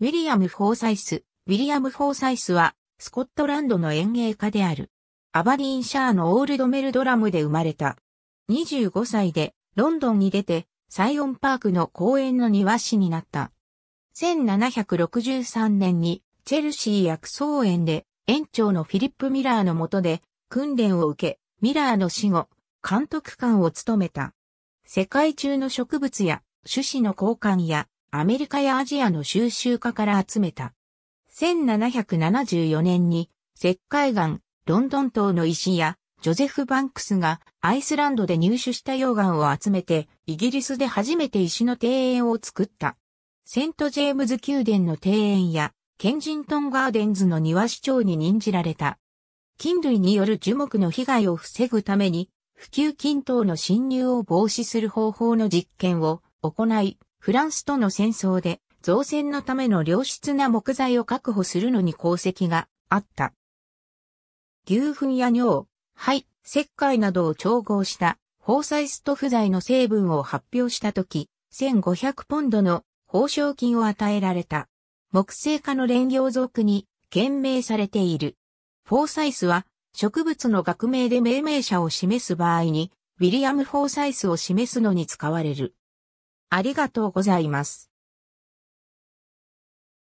ウィリアム・フォーサイス。ウィリアム・フォーサイスは、スコットランドの演芸家である。アバディンシャーのオールドメルドラムで生まれた。25歳で、ロンドンに出て、サイオンパークの公園の庭師になった。1763年に、チェルシー薬草園で、園長のフィリップ・ミラーの下で、訓練を受け、ミラーの死後、監督官を務めた。世界中の植物や、種子の交換や、アメリカやアジアの収集家から集めた。1774年に石灰岩、ロンドン島の石やジョゼフ・バンクスがアイスランドで入手した溶岩を集めてイギリスで初めて石の庭園を作った。セント・ジェームズ宮殿の庭園やケンジントン・ガーデンズの庭市長に任じられた。菌類による樹木の被害を防ぐために、普及菌等の侵入を防止する方法の実験を行い、フランスとの戦争で造船のための良質な木材を確保するのに功績があった。牛糞や尿、肺、石灰などを調合したサ彩スト不材の成分を発表したとき、1500ポンドの報奨金を与えられた。木製化の連業属に懸命されている。フォーサイスは植物の学名で命名者を示す場合に、ウィリアム・フォーサイスを示すのに使われる。ありがとうございます。